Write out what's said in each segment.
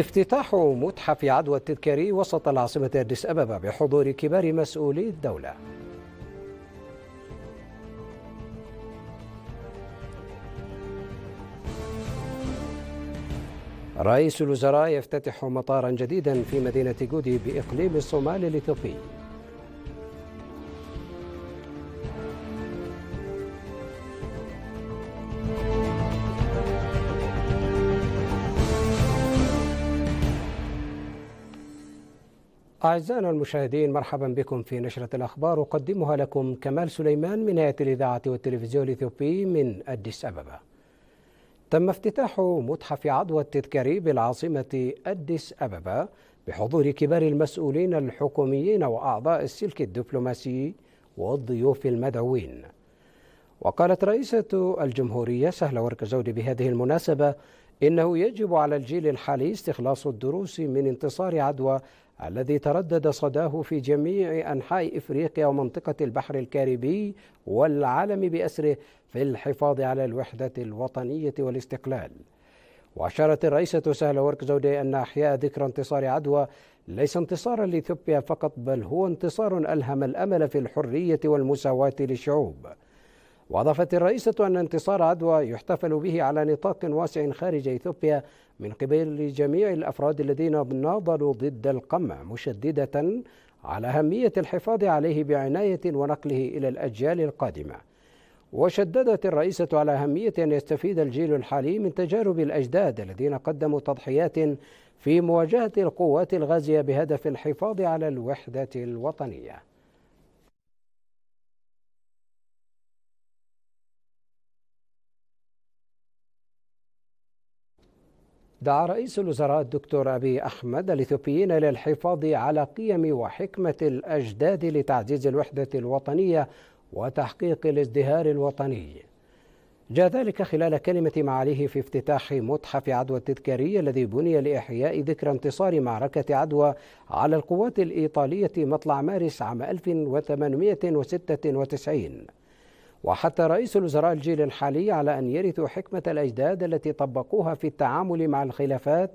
افتتاح متحف عدوى التذكاري وسط العاصمة أديس أبابا بحضور كبار مسؤولي الدولة رئيس الوزراء يفتتح مطارا جديدا في مدينة جودي بإقليم الصومال الإثيوبي أعزائنا المشاهدين مرحبا بكم في نشرة الأخبار أقدمها لكم كمال سليمان من هيئة الإذاعة والتلفزيون الإثيوبي من أديس أبابا تم افتتاح متحف عدوى التذكاري بالعاصمة أديس أبابا بحضور كبار المسؤولين الحكوميين وأعضاء السلك الدبلوماسي والضيوف المدعوين وقالت رئيسة الجمهورية سهلة زودي بهذه المناسبة إنه يجب على الجيل الحالي استخلاص الدروس من انتصار عدوى الذي تردد صداه في جميع أنحاء إفريقيا ومنطقة البحر الكاريبي والعالم بأسره في الحفاظ على الوحدة الوطنية والاستقلال وأشارت الرئيسة سهلة ورك زودي أن إحياء ذكرى انتصار عدوى ليس انتصارا لإثيوبيا فقط بل هو انتصار ألهم الأمل في الحرية والمساواة للشعوب واضافت الرئيسه ان انتصار عدوى يحتفل به على نطاق واسع خارج اثيوبيا من قبل جميع الافراد الذين ناضلوا ضد القمع مشدده على اهميه الحفاظ عليه بعنايه ونقله الى الاجيال القادمه وشددت الرئيسة على أهمية أن يستفيد الجيل الحالي من تجارب الأجداد الذين قدموا تضحيات في مواجهة القوات الغازية بهدف الحفاظ على الوحدة الوطنية دعا رئيس الوزراء الدكتور أبي أحمد الإثيوبيين إلى الحفاظ على قيم وحكمة الأجداد لتعزيز الوحدة الوطنية وتحقيق الازدهار الوطني جاء ذلك خلال كلمة معاليه في افتتاح متحف عدوى التذكاري الذي بني لإحياء ذكرى انتصار معركة عدوى على القوات الإيطالية مطلع مارس عام 1896 وحتى رئيس الوزراء الجيل الحالي على أن يرثوا حكمة الأجداد التي طبقوها في التعامل مع الخلافات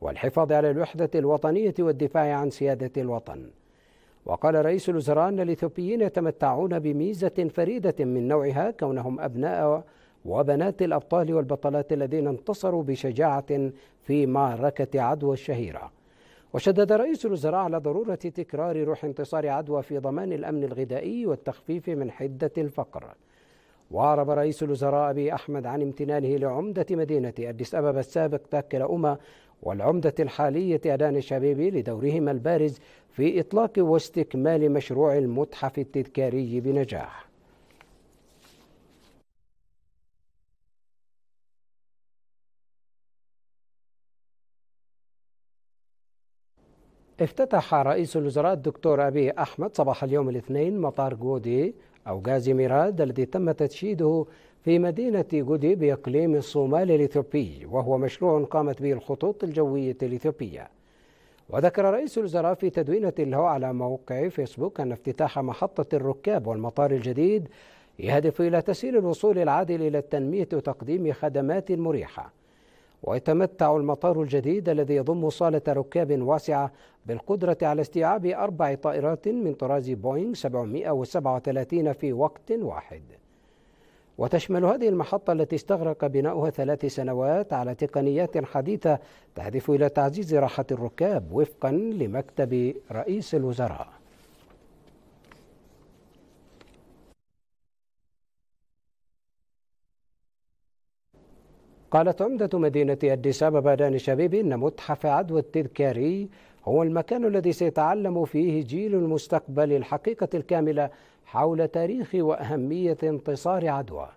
والحفاظ على الوحدة الوطنية والدفاع عن سيادة الوطن وقال رئيس الوزراء أن الإثيوبيين يتمتعون بميزة فريدة من نوعها كونهم أبناء وبنات الأبطال والبطلات الذين انتصروا بشجاعة في معركة عدوى الشهيرة وشدد رئيس الوزراء على ضرورة تكرار روح انتصار عدوى في ضمان الأمن الغذائي والتخفيف من حدة الفقر وأعرب رئيس الوزراء أبي أحمد عن امتنانه لعمدة مدينة أديس أبابا السابق تاكل أما والعمدة الحالية أدان الشبيبي لدورهما البارز في إطلاق واستكمال مشروع المتحف التذكاري بنجاح افتتح رئيس الوزراء الدكتور أبي أحمد صباح اليوم الاثنين مطار جودي أو غازي ميراد الذي تم تتشييده في مدينة جودي بإقليم الصومال الإثيوبي وهو مشروع قامت به الخطوط الجوية الإثيوبية وذكر رئيس الوزراء في تدوينة له على موقع فيسبوك أن افتتاح محطة الركاب والمطار الجديد يهدف إلى تسهيل الوصول العادل إلى التنمية وتقديم خدمات مريحة ويتمتع المطار الجديد الذي يضم صالة ركاب واسعة بالقدرة على استيعاب أربع طائرات من طراز بوينغ 737 في وقت واحد وتشمل هذه المحطة التي استغرق بناؤها ثلاث سنوات على تقنيات حديثة تهدف إلى تعزيز راحة الركاب وفقا لمكتب رئيس الوزراء قالت عمدة مدينة أديس أبابا داني شبيب أن متحف عدوى التذكاري هو المكان الذي سيتعلم فيه جيل المستقبل الحقيقة الكاملة حول تاريخ وأهمية انتصار عدوى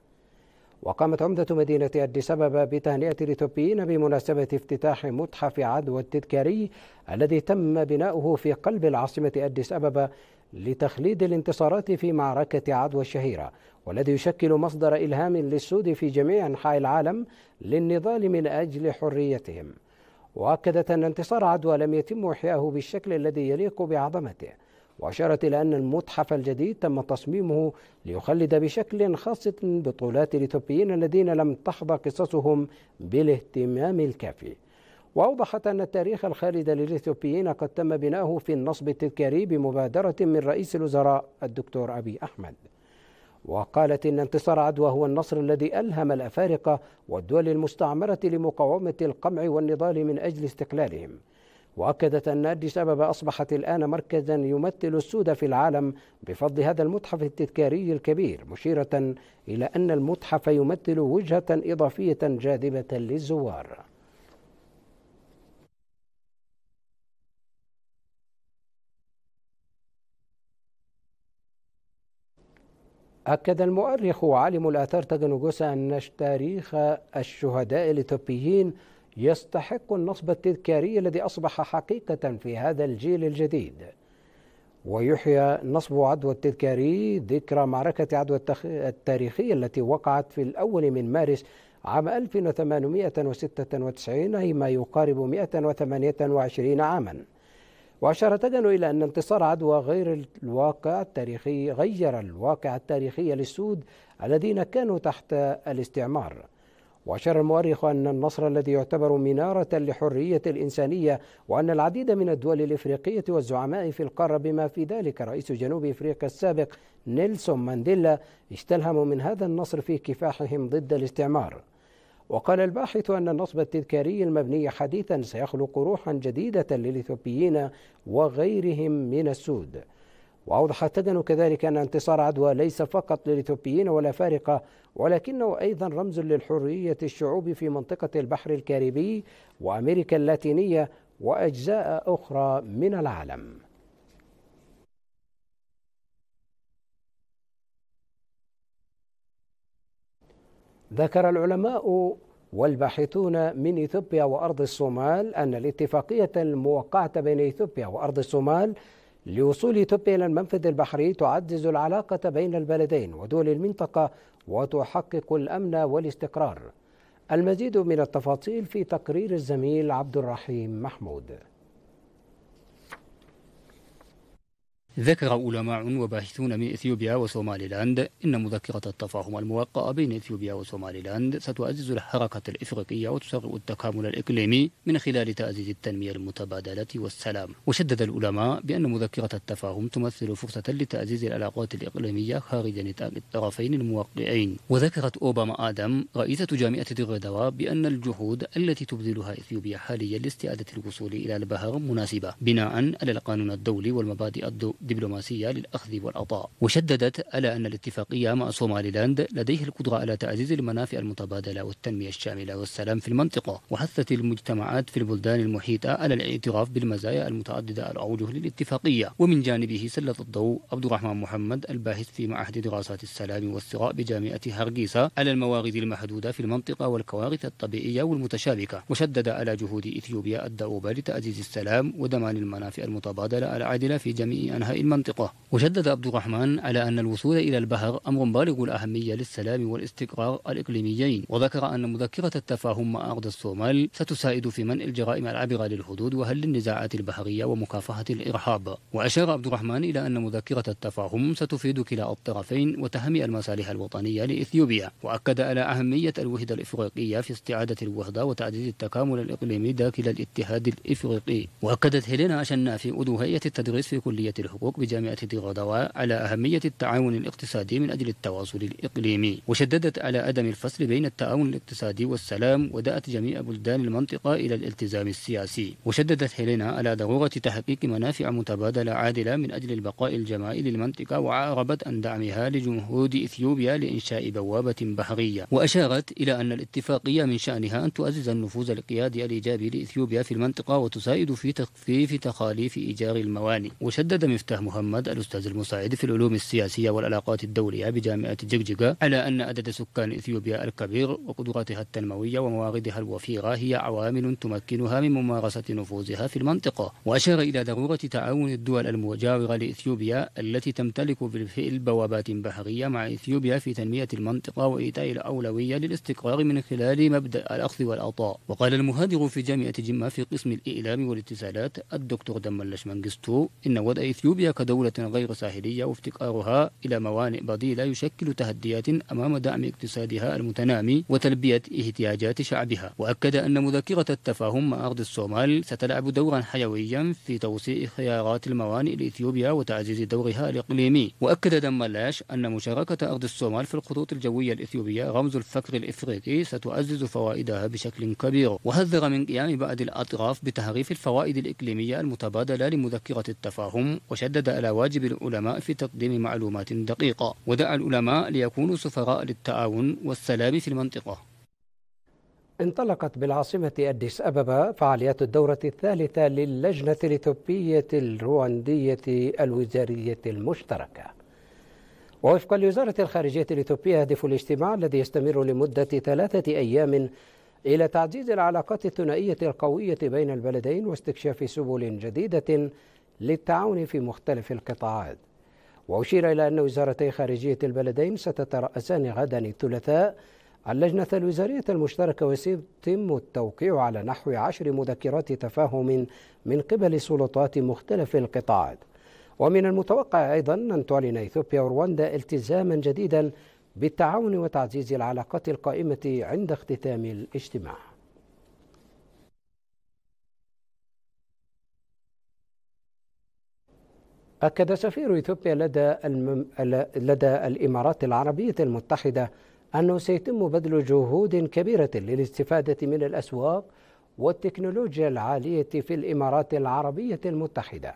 وقامت عمدة مدينة أديس أبابا بتهنئة الإثيوبيين بمناسبة افتتاح متحف عدوى التذكاري الذي تم بناؤه في قلب العاصمة أديس أبابا لتخليد الانتصارات في معركة عدوى الشهيرة والذي يشكل مصدر إلهام للسود في جميع أنحاء العالم للنضال من أجل حريتهم وأكدت أن انتصار عدوى لم يتم إحياؤه بالشكل الذي يليق بعظمته وأشارت إلى أن المتحف الجديد تم تصميمه ليخلد بشكل خاص بطولات الإثيوبيين الذين لم تحظى قصصهم بالاهتمام الكافي وأوضحت أن التاريخ الخالد للإثيوبيين قد تم بناؤه في النصب التذكاري بمبادرة من رئيس الوزراء الدكتور أبي أحمد وقالت إن انتصار عدوى هو النصر الذي ألهم الأفارقة والدول المستعمرة لمقاومة القمع والنضال من أجل استقلالهم وأكدت أن أدي سبب أصبحت الآن مركزا يمثل السود في العالم بفضل هذا المتحف التذكاري الكبير مشيرة إلى أن المتحف يمثل وجهة إضافية جاذبة للزوار أكد المؤرخ وعالم الآثار تاجنوجوس أن تاريخ الشهداء الإثيوبيين يستحق النصب التذكاري الذي أصبح حقيقة في هذا الجيل الجديد ويحيى نصب عدوى التذكاري ذكرى معركة عدوى التاريخية التي وقعت في الأول من مارس عام 1896 أي ما يقارب 128 عاماً وأشار تجن إلى أن انتصار عدوى غير الواقع التاريخي غير الواقع التاريخي للسود الذين كانوا تحت الاستعمار وأشار المؤرخ أن النصر الذي يعتبر منارة لحرية الإنسانية وأن العديد من الدول الإفريقية والزعماء في القارة بما في ذلك رئيس جنوب إفريقيا السابق نيلسون مانديلا استلهموا من هذا النصر في كفاحهم ضد الاستعمار وقال الباحث أن النصب التذكاري المبني حديثا سيخلق روحا جديدة للإثيوبيين وغيرهم من السود وأوضح تدن كذلك أن انتصار عدوى ليس فقط للإثيوبيين ولا فارقة ولكنه أيضا رمز للحرية الشعوب في منطقة البحر الكاريبي وأمريكا اللاتينية وأجزاء أخرى من العالم ذكر العلماء والباحثون من إثيوبيا وأرض الصومال أن الاتفاقية الموقعة بين إثيوبيا وأرض الصومال لوصول إثيوبيا إلى المنفذ البحري تعزز العلاقة بين البلدين ودول المنطقة وتحقق الأمن والاستقرار المزيد من التفاصيل في تقرير الزميل عبد الرحيم محمود ذكر علماء وباحثون من إثيوبيا لاند إن مذكرة التفاهم الموقعة بين إثيوبيا لاند ستعزز الحركة الإفريقية وتسرع التكامل الإقليمي من خلال تعزيز التنمية المتبادلة والسلام وشدد العلماء بأن مذكرة التفاهم تمثل فرصة لتعزيز العلاقات الإقليمية خارج نطاق الطرفين الموقعين وذكرت أوباما آدم رئيسة جامعة دغدوا بأن الجهود التي تبذلها إثيوبيا حاليا لاستعادة الوصول إلى البحر مناسبة بناء على القانون الدولي والمبادئ الدولي دبلوماسية للأخذ والعطاء وشددت على أن الاتفاقية مع صوماليلاند لديه القدرة على تعزيز المنافع المتبادلة والتنمية الشاملة والسلام في المنطقة وحثت المجتمعات في البلدان المحيطة على الاعتراف بالمزايا المتعددة الأوجه للاتفاقية ومن جانبه سلط الضوء عبد الرحمن محمد الباحث في معهد دراسات السلام والصراع بجامعة هرقيسة على الموارد المحدودة في المنطقة والكوارث الطبيعية والمتشابكة وشدد على جهود إثيوبيا الدؤوبة لتعزيز السلام وضمان المنافع المتبادلة العادلة في جميع أنحاء المنطقة وشدد عبد الرحمن على أن الوصول إلى البحر أمر بالغ الأهمية للسلام والاستقرار الإقليميين وذكر أن مذكرة التفاهم مع أرض الصومال ستساعد في منع الجرائم العابرة للحدود وهل النزاعات البحرية ومكافحة الإرهاب وأشار عبد الرحمن إلى أن مذكرة التفاهم ستفيد كلا الطرفين وتهمئ المصالح الوطنية لإثيوبيا وأكد على أهمية الوحدة الإفريقية في استعادة الوحدة وتعزيز التكامل الإقليمي داخل الاتحاد الإفريقي وأكدت هيلينا أشنافي عضو هيئة التدريس في كلية الحقوق الحقوق بجامعة ذي على أهمية التعاون الاقتصادي من أجل التواصل الإقليمي وشددت على عدم الفصل بين التعاون الاقتصادي والسلام ودأت جميع بلدان المنطقة إلى الالتزام السياسي وشددت هيلينا على ضرورة تحقيق منافع متبادلة عادلة من أجل البقاء الجماعي للمنطقة وعاربت عن دعمها لجمهود إثيوبيا لإنشاء بوابة بحرية وأشارت إلى أن الاتفاقية من شأنها أن تعزز النفوذ القيادي الإيجابي لإثيوبيا في المنطقة وتساعد في تخفيف تخاليف إيجار الموانئ وشدد مفتاح الأستاذ محمد الأستاذ المساعد في العلوم السياسية والعلاقات الدولية بجامعة جججا على أن عدد سكان إثيوبيا الكبير وقدراتها التنموية ومواردها الوفيرة هي عوامل تمكنها من ممارسة نفوذها في المنطقة وأشار إلى ضرورة تعاون الدول المجاورة لإثيوبيا التي تمتلك بالفعل بوابات بحرية مع إثيوبيا في تنمية المنطقة وإيتاء الأولوية للاستقرار من خلال مبدأ الأخذ والعطاء وقال المهاجر في جامعة جمة في قسم الإعلام والاتصالات الدكتور دمال اللشمنجستو إن وضع إثيوبيا ليوبيا كدولة غير ساحلية وافتقارها إلى موانئ بديلة يشكل تحديات أمام دعم اقتصادها المتنامي وتلبية احتياجات شعبها وأكد أن مذكرة التفاهم مع أرض الصومال ستلعب دورا حيويا في توسيع خيارات الموانئ لإثيوبيا وتعزيز دورها الإقليمي وأكد دملاش أن مشاركة أرض الصومال في الخطوط الجوية الإثيوبية رمز الفكر الإفريقي ستعزز فوائدها بشكل كبير وحذر من قيام بعض الأطراف بتهريف الفوائد الإقليمية المتبادلة لمذكرة التفاهم وشكل شدد على واجب العلماء في تقديم معلومات دقيقة ودعا العلماء ليكونوا سفراء للتعاون والسلام في المنطقة انطلقت بالعاصمة أديس أبابا فعاليات الدورة الثالثة للجنة الإثيوبية الرواندية الوزارية المشتركة ووفقا لوزارة الخارجية الإثيوبية هدف الاجتماع الذي يستمر لمدة ثلاثة أيام إلى تعزيز العلاقات الثنائية القوية بين البلدين واستكشاف سبل جديدة للتعاون في مختلف القطاعات وأشير إلى أن وزارتي خارجية البلدين ستترأسان غدا الثلاثاء اللجنة الوزارية المشتركة وسيتم التوقيع على نحو عشر مذكرات تفاهم من قبل سلطات مختلف القطاعات ومن المتوقع أيضا أن تعلن إثيوبيا ورواندا التزاما جديدا بالتعاون وتعزيز العلاقات القائمة عند اختتام الاجتماع أكد سفير إثيوبيا لدى, المم... لدى الإمارات العربية المتحدة أنه سيتم بذل جهود كبيرة للاستفادة من الأسواق والتكنولوجيا العالية في الإمارات العربية المتحدة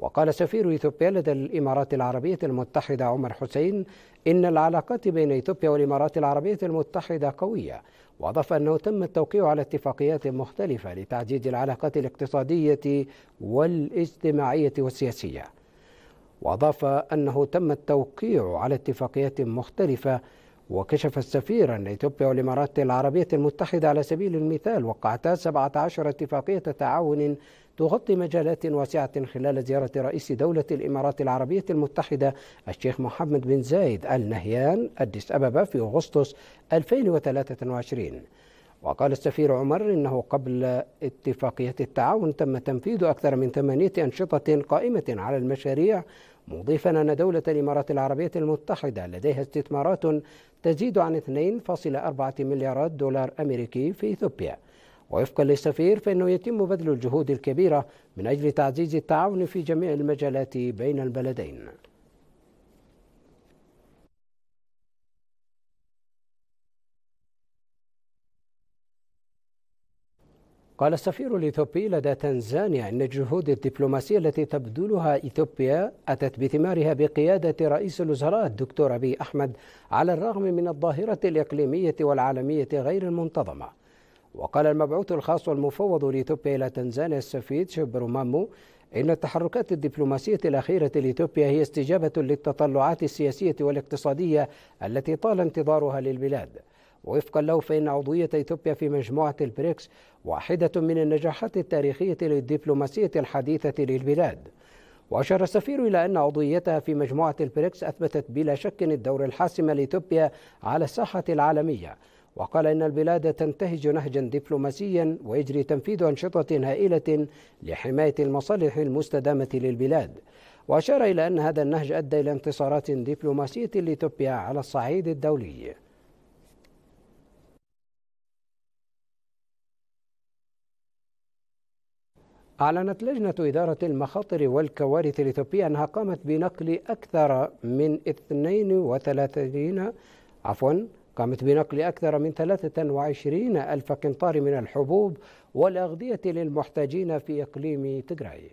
وقال سفير إثيوبيا لدى الإمارات العربية المتحدة عمر حسين إن العلاقات بين إثيوبيا والإمارات العربية المتحدة قوية وأضاف أنه تم التوقيع على اتفاقيات مختلفة لتعزيز العلاقات الاقتصادية والاجتماعية والسياسية وأضاف أنه تم التوقيع على اتفاقيات مختلفة وكشف السفير أن إثيوبيا والإمارات العربية المتحدة على سبيل المثال وقعتا 17 اتفاقية تعاون تغطي مجالات واسعة خلال زيارة رئيس دولة الإمارات العربية المتحدة الشيخ محمد بن زايد آل نهيان أديس أبابا في أغسطس 2023 وقال السفير عمر إنه قبل اتفاقية التعاون تم تنفيذ أكثر من ثمانية أنشطة قائمة على المشاريع مضيفا أن دولة الإمارات العربية المتحدة لديها استثمارات تزيد عن 2.4 مليارات دولار أمريكي في إثيوبيا ووفقا للسفير فإنه يتم بذل الجهود الكبيرة من أجل تعزيز التعاون في جميع المجالات بين البلدين قال السفير الإثيوبي لدى تنزانيا أن الجهود الدبلوماسية التي تبذلها إثيوبيا أتت بثمارها بقيادة رئيس الوزراء الدكتور أبي أحمد على الرغم من الظاهرة الإقليمية والعالمية غير المنتظمة وقال المبعوث الخاص والمفوض لإثيوبيا إلى تنزانيا السفيد شبرو مامو إن التحركات الدبلوماسية الأخيرة لإثيوبيا هي استجابة للتطلعات السياسية والاقتصادية التي طال انتظارها للبلاد وفقا له فإن عضوية إثيوبيا في مجموعة البريكس واحدة من النجاحات التاريخية للدبلوماسية الحديثة للبلاد وأشار السفير إلى أن عضويتها في مجموعة البريكس أثبتت بلا شك الدور الحاسم لإثيوبيا على الساحة العالمية وقال إن البلاد تنتهج نهجا دبلوماسيا ويجري تنفيذ أنشطة هائلة لحماية المصالح المستدامة للبلاد وأشار إلى أن هذا النهج أدى إلى انتصارات دبلوماسية لتوبيا على الصعيد الدولي أعلنت لجنة إدارة المخاطر والكوارث الإثيوبية أنها قامت بنقل أكثر من 32 عفوا قامت بنقل أكثر من 23 ألف قنطار من الحبوب والأغذية للمحتاجين في إقليم تجراي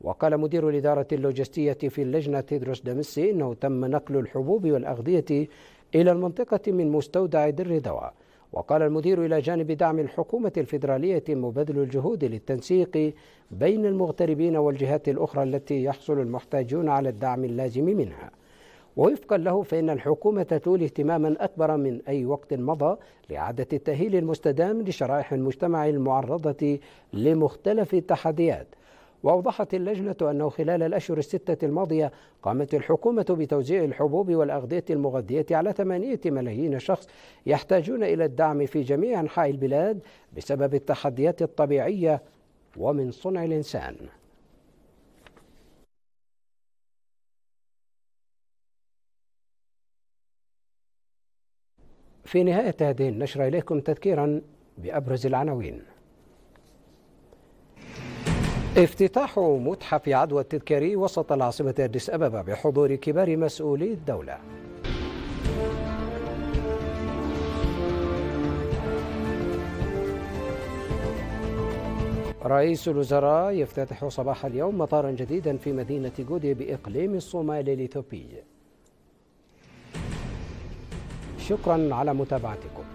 وقال مدير الإدارة اللوجستية في اللجنة تيدروس دمسي أنه تم نقل الحبوب والأغذية إلى المنطقة من مستودع در دواء وقال المدير إلى جانب دعم الحكومة الفيدرالية بذل الجهود للتنسيق بين المغتربين والجهات الأخرى التي يحصل المحتاجون على الدعم اللازم منها ووفقا له فإن الحكومة تولي اهتماما أكبر من أي وقت مضى لإعادة التأهيل المستدام لشرائح المجتمع المعرضة لمختلف التحديات وأوضحت اللجنة أنه خلال الأشهر الستة الماضية قامت الحكومة بتوزيع الحبوب والأغذية المغذية على 8 ملايين شخص يحتاجون إلى الدعم في جميع أنحاء البلاد بسبب التحديات الطبيعية ومن صنع الإنسان في نهاية هذه النشرة إليكم تذكيرا بأبرز العناوين افتتاح متحف عدوى التذكاري وسط العاصمة أديس أبابا بحضور كبار مسؤولي الدولة رئيس الوزراء يفتتح صباح اليوم مطارا جديدا في مدينة جودي بإقليم الصومال الإثيوبي شكرا على متابعتكم